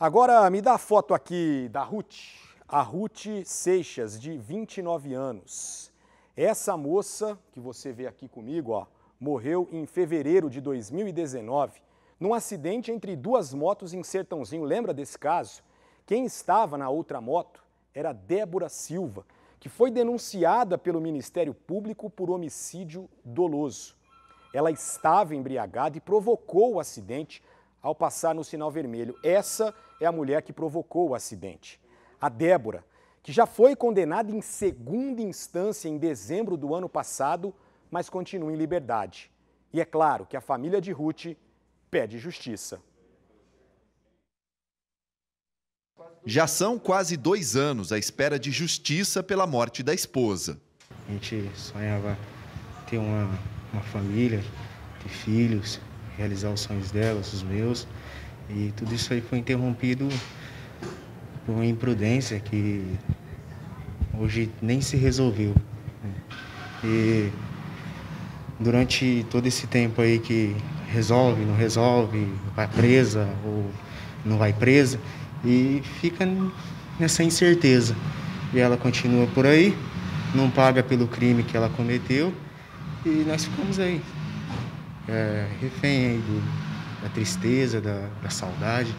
Agora me dá a foto aqui da Ruth. A Ruth Seixas, de 29 anos. Essa moça que você vê aqui comigo, ó, morreu em fevereiro de 2019 num acidente entre duas motos em Sertãozinho. Lembra desse caso? Quem estava na outra moto era Débora Silva, que foi denunciada pelo Ministério Público por homicídio doloso. Ela estava embriagada e provocou o acidente ao passar no sinal vermelho. Essa é a mulher que provocou o acidente. A Débora, que já foi condenada em segunda instância em dezembro do ano passado, mas continua em liberdade. E é claro que a família de Ruth pede justiça. Já são quase dois anos à espera de justiça pela morte da esposa. A gente sonhava ter uma, uma família, ter filhos, realizar os sonhos delas, os meus. E tudo isso aí foi interrompido por uma imprudência que hoje nem se resolveu. Né? E durante todo esse tempo aí que resolve, não resolve, vai presa ou não vai presa, e fica nessa incerteza. E ela continua por aí, não paga pelo crime que ela cometeu, e nós ficamos aí, é, refém do, da tristeza, da, da saudade.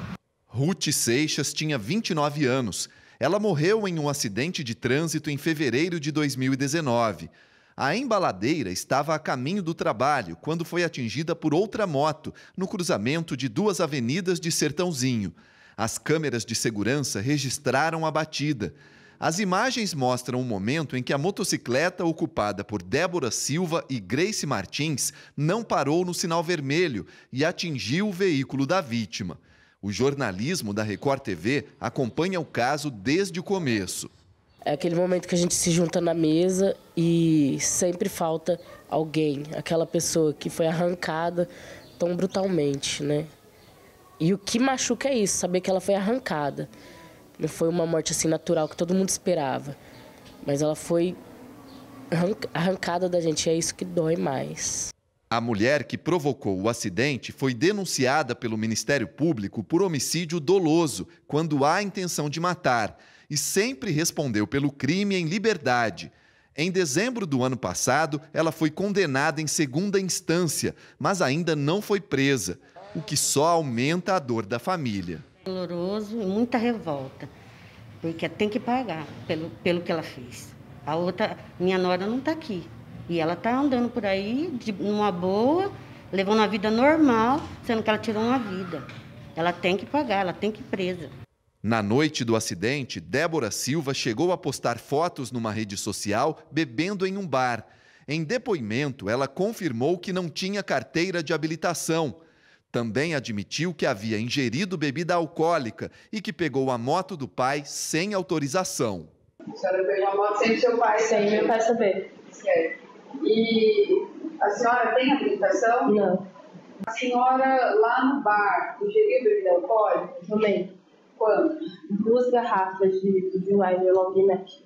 Ruth Seixas tinha 29 anos. Ela morreu em um acidente de trânsito em fevereiro de 2019. A embaladeira estava a caminho do trabalho quando foi atingida por outra moto no cruzamento de duas avenidas de Sertãozinho. As câmeras de segurança registraram a batida. As imagens mostram o momento em que a motocicleta ocupada por Débora Silva e Grace Martins não parou no sinal vermelho e atingiu o veículo da vítima. O jornalismo da Record TV acompanha o caso desde o começo. É aquele momento que a gente se junta na mesa e sempre falta alguém, aquela pessoa que foi arrancada tão brutalmente, né? E o que machuca é isso, saber que ela foi arrancada. Não foi uma morte assim natural que todo mundo esperava, mas ela foi arrancada da gente, e é isso que dói mais. A mulher que provocou o acidente foi denunciada pelo Ministério Público por homicídio doloso, quando há intenção de matar, e sempre respondeu pelo crime em liberdade. Em dezembro do ano passado, ela foi condenada em segunda instância, mas ainda não foi presa, o que só aumenta a dor da família. Doloroso e muita revolta, porque tem que pagar pelo, pelo que ela fez. A outra, minha nora não está aqui. E ela está andando por aí, de, numa boa, levando a vida normal, sendo que ela tirou uma vida. Ela tem que pagar, ela tem que ir presa. Na noite do acidente, Débora Silva chegou a postar fotos numa rede social bebendo em um bar. Em depoimento, ela confirmou que não tinha carteira de habilitação também admitiu que havia ingerido bebida alcoólica e que pegou a moto do pai sem autorização. A senhora pegou a moto sem seu pai? Sem meu pai saber. Certo. E a senhora tem habilitação? Não. A senhora lá no bar ingeriu bebida alcoólica? Também. Quando? Duas garrafas de, de Weiler Long Neck.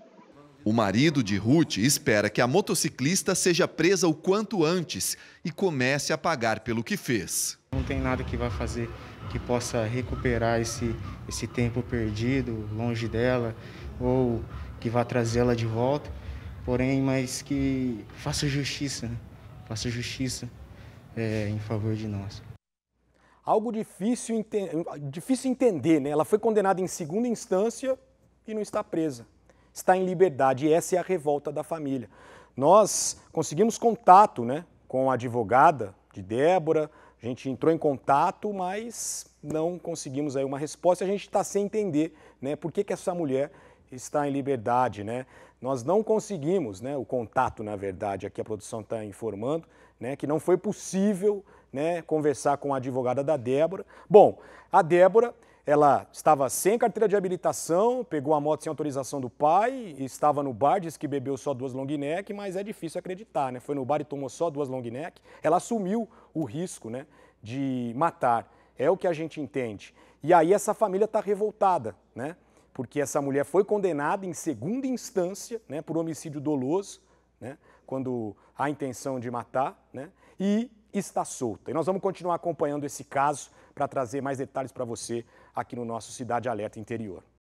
O marido de Ruth espera que a motociclista seja presa o quanto antes e comece a pagar pelo que fez. Não tem nada que vá fazer que possa recuperar esse, esse tempo perdido longe dela ou que vá trazê-la de volta, porém, mas que faça justiça, né? faça justiça é, em favor de nós. Algo difícil, ente... difícil entender, né? Ela foi condenada em segunda instância e não está presa está em liberdade. E essa é a revolta da família. Nós conseguimos contato né, com a advogada de Débora, a gente entrou em contato, mas não conseguimos aí uma resposta. A gente está sem entender né, por que, que essa mulher está em liberdade. Né? Nós não conseguimos né, o contato, na verdade, aqui a produção está informando, né, que não foi possível né, conversar com a advogada da Débora. Bom, a Débora ela estava sem carteira de habilitação, pegou a moto sem autorização do pai, estava no bar, disse que bebeu só duas long neck, mas é difícil acreditar, né? Foi no bar e tomou só duas long neck. Ela assumiu o risco, né, de matar. É o que a gente entende. E aí essa família está revoltada, né? Porque essa mulher foi condenada em segunda instância, né, por homicídio doloso, né? Quando há intenção de matar, né? E está solta. E nós vamos continuar acompanhando esse caso para trazer mais detalhes para você aqui no nosso Cidade Alerta Interior.